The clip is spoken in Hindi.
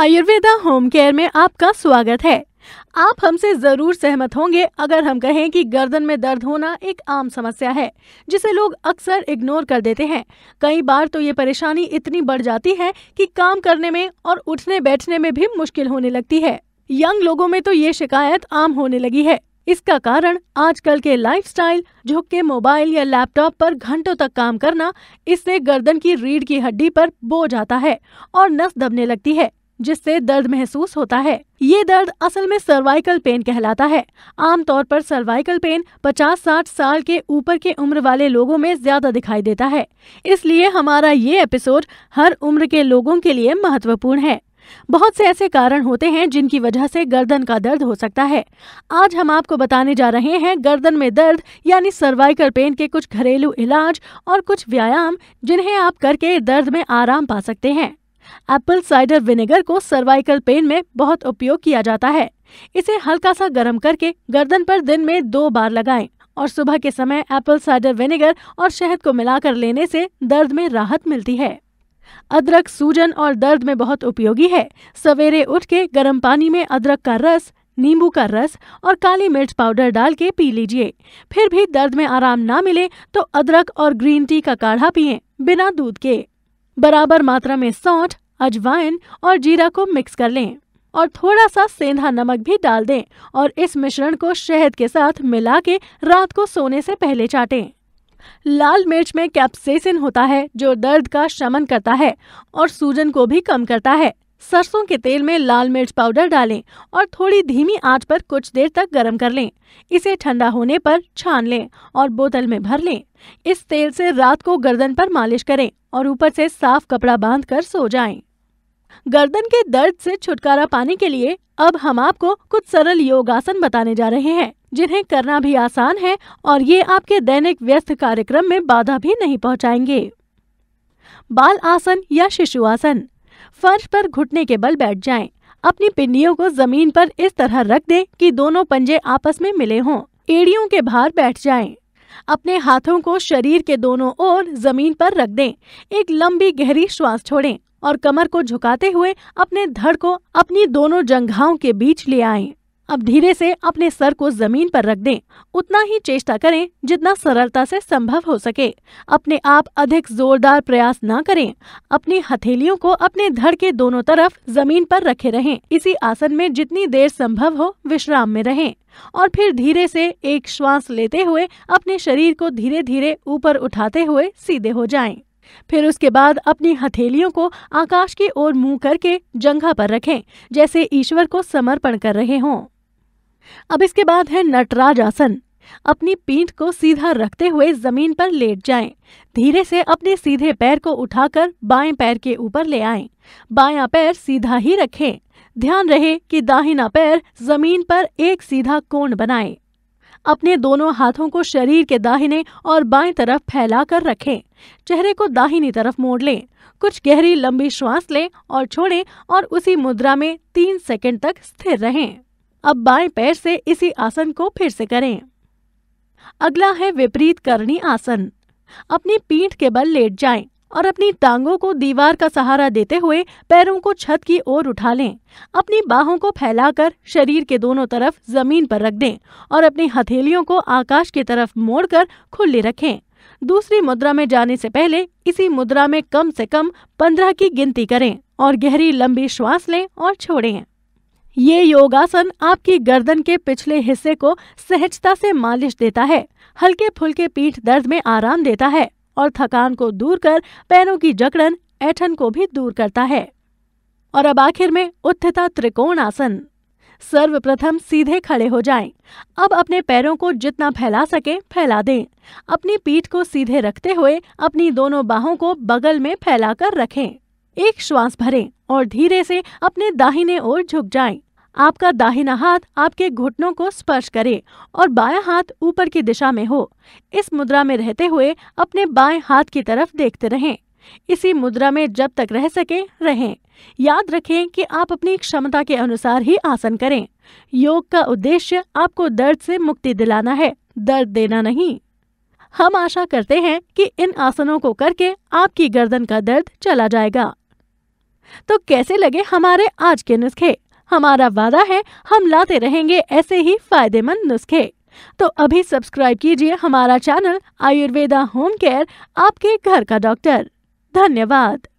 आयुर्वेदा होम केयर में आपका स्वागत है आप हमसे जरूर सहमत होंगे अगर हम कहें कि गर्दन में दर्द होना एक आम समस्या है जिसे लोग अक्सर इग्नोर कर देते हैं कई बार तो ये परेशानी इतनी बढ़ जाती है कि काम करने में और उठने बैठने में भी मुश्किल होने लगती है यंग लोगों में तो ये शिकायत आम होने लगी है इसका कारण आजकल के लाइफस्टाइल, झुक के मोबाइल या लैपटॉप पर घंटों तक काम करना इससे गर्दन की रीढ़ की हड्डी पर बोझ आता है और नस दबने लगती है जिससे दर्द महसूस होता है ये दर्द असल में सर्वाइकल पेन कहलाता है आमतौर पर सर्वाइकल पेन 50-60 साल के ऊपर के उम्र वाले लोगों में ज्यादा दिखाई देता है इसलिए हमारा ये एपिसोड हर उम्र के लोगों के लिए महत्वपूर्ण है बहुत से ऐसे कारण होते हैं जिनकी वजह से गर्दन का दर्द हो सकता है आज हम आपको बताने जा रहे हैं गर्दन में दर्द यानी सर्वाइकल पेन के कुछ घरेलू इलाज और कुछ व्यायाम जिन्हें आप करके दर्द में आराम पा सकते हैं एप्पल साइडर विनेगर को सर्वाइकल पेन में बहुत उपयोग किया जाता है इसे हल्का सा गर्म करके गर्दन पर दिन में दो बार लगाएं और सुबह के समय एप्पल साइडर विनेगर और शहद को मिलाकर लेने से दर्द में राहत मिलती है अदरक सूजन और दर्द में बहुत उपयोगी है सवेरे उठ के गर्म पानी में अदरक का रस नींबू का रस और काली मिर्च पाउडर डाल के पी लीजिए फिर भी दर्द में आराम ना मिले तो अदरक और ग्रीन टी का काढ़ा पिए बिना दूध के बराबर मात्रा में सौठ अजवाइन और जीरा को मिक्स कर लें और थोड़ा सा सेंधा नमक भी डाल दें और इस मिश्रण को शहद के साथ मिला के रात को सोने से पहले चाटें लाल मिर्च में कैप्सेसिन होता है जो दर्द का शमन करता है और सूजन को भी कम करता है सरसों के तेल में लाल मिर्च पाउडर डालें और थोड़ी धीमी आंच पर कुछ देर तक गर्म कर लें इसे ठंडा होने पर छान लें और बोतल में भर लें इस तेल से रात को गर्दन पर मालिश करें और ऊपर से साफ कपड़ा बांधकर सो जाएं। गर्दन के दर्द से छुटकारा पाने के लिए अब हम आपको कुछ सरल योगासन बताने जा रहे हैं जिन्हें करना भी आसान है और ये आपके दैनिक व्यस्त कार्यक्रम में बाधा भी नहीं पहुंचाएंगे बाल आसन या शिशु आसन फर्श पर घुटने के बल बैठ जाएं। अपनी पिंडियों को जमीन पर इस तरह रख दें कि दोनों पंजे आपस में मिले हों एड़ियों के बाहर बैठ जाएं। अपने हाथों को शरीर के दोनों ओर जमीन पर रख दें एक लंबी गहरी श्वास छोड़ें और कमर को झुकाते हुए अपने धड़ को अपनी दोनों जंघाओं के बीच ले आएं। अब धीरे से अपने सर को जमीन पर रख दें उतना ही चेष्टा करें जितना सरलता से संभव हो सके अपने आप अधिक जोरदार प्रयास न करें अपनी हथेलियों को अपने धड़ के दोनों तरफ जमीन पर रखे रहें इसी आसन में जितनी देर संभव हो विश्राम में रहें और फिर धीरे से एक श्वास लेते हुए अपने शरीर को धीरे धीरे ऊपर उठाते हुए सीधे हो जाए फिर उसके बाद अपनी हथेलियों को आकाश की ओर मुंह करके जंघा पर रखें जैसे ईश्वर को समर्पण कर रहे हों अब इसके बाद है नटराज आसन अपनी पीठ को सीधा रखते हुए जमीन पर लेट जाएं। धीरे से अपने सीधे पैर को उठाकर बाएं पैर के ऊपर ले आएं। बायां पैर सीधा ही रखें ध्यान रहे कि दाहिना पैर जमीन पर एक सीधा कोण बनाएं। अपने दोनों हाथों को शरीर के दाहिने और बाएं तरफ फैलाकर रखें चेहरे को दाहिनी तरफ मोड़ लें कुछ गहरी लंबी श्वास लें और छोड़ें और उसी मुद्रा में तीन सेकंड तक स्थिर रहें अब बाएं पैर से इसी आसन को फिर से करें अगला है विपरीत करणी आसन अपनी पीठ के बल लेट जाएं और अपनी टांगों को दीवार का सहारा देते हुए पैरों को छत की ओर उठा लें अपनी बाहों को फैलाकर शरीर के दोनों तरफ जमीन पर रख दें और अपनी हथेलियों को आकाश की तरफ मोड़कर खुले रखें दूसरी मुद्रा में जाने से पहले इसी मुद्रा में कम से कम पंद्रह की गिनती करें और गहरी लंबी श्वास लें और छोड़ें ये योगासन आपकी गर्दन के पिछले हिस्से को सहजता से मालिश देता है हल्के फुल्के पीठ दर्द में आराम देता है और थकान को दूर कर पैरों की जकड़न ऐठन को भी दूर करता है और अब आखिर में उत्थता त्रिकोण आसन सर्वप्रथम सीधे खड़े हो जाएं। अब अपने पैरों को जितना फैला सके फैला दें अपनी पीठ को सीधे रखते हुए अपनी दोनों बाहों को बगल में फैलाकर रखें एक श्वास भरें और धीरे से अपने दाहिने ओर झुक जाएं। आपका दाहिना हाथ आपके घुटनों को स्पर्श करे और बाया हाथ ऊपर की दिशा में हो इस मुद्रा में रहते हुए अपने बाएं हाथ की तरफ देखते रहें इसी मुद्रा में जब तक रह सके रहें याद रखें कि आप अपनी क्षमता के अनुसार ही आसन करें योग का उद्देश्य आपको दर्द से मुक्ति दिलाना है दर्द देना नहीं हम आशा करते हैं कि इन आसनों को करके आपकी गर्दन का दर्द चला जाएगा तो कैसे लगे हमारे आज के नुस्खे हमारा वादा है हम लाते रहेंगे ऐसे ही फायदेमंद नुस्खे तो अभी सब्सक्राइब कीजिए हमारा चैनल आयुर्वेदा होम केयर आपके घर का डॉक्टर धन्यवाद